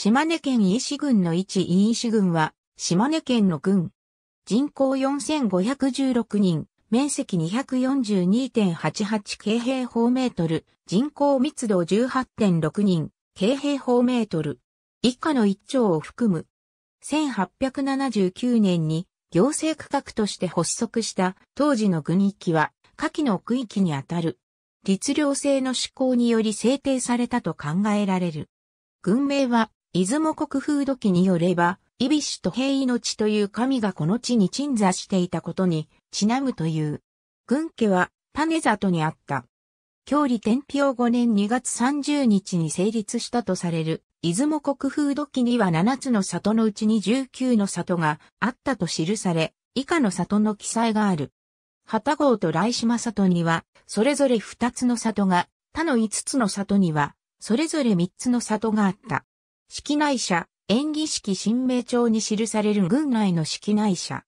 島根県伊市郡の一伊市郡は、島根県の郡。人口4516人、面積242.88京平方メートル、人口密度18.6人、京平方メートル。以下の一丁を含む。1879年に行政区画として発足した当時の郡域は、下記の区域にあたる。律令制の施行により制定されたと考えられる。軍名は出雲国風土記によれば、イビシュと平命という神がこの地に鎮座していたことに、ちなむという。軍家は、種里にあった。郷里天平5年2月30日に成立したとされる、出雲国風土記には7つの里のうちに19の里があったと記され、以下の里の記載がある。旗号と来島里には、それぞれ2つの里が、他の5つの里には、それぞれ3つの里があった。式内社、演技式新名帳に記される軍内の式内社。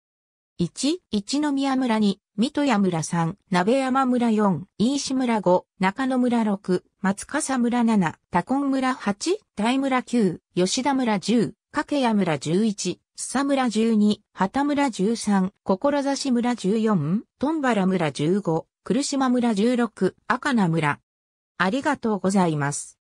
1、一宮村に、水戸屋村3、鍋山村4、飯市村5、中野村6、松笠村7、多根村8、大村9、吉田村10、掛屋村11、須佐村12、旗村13、志村14、トンバラ村15、来島村16、赤名村。ありがとうございます。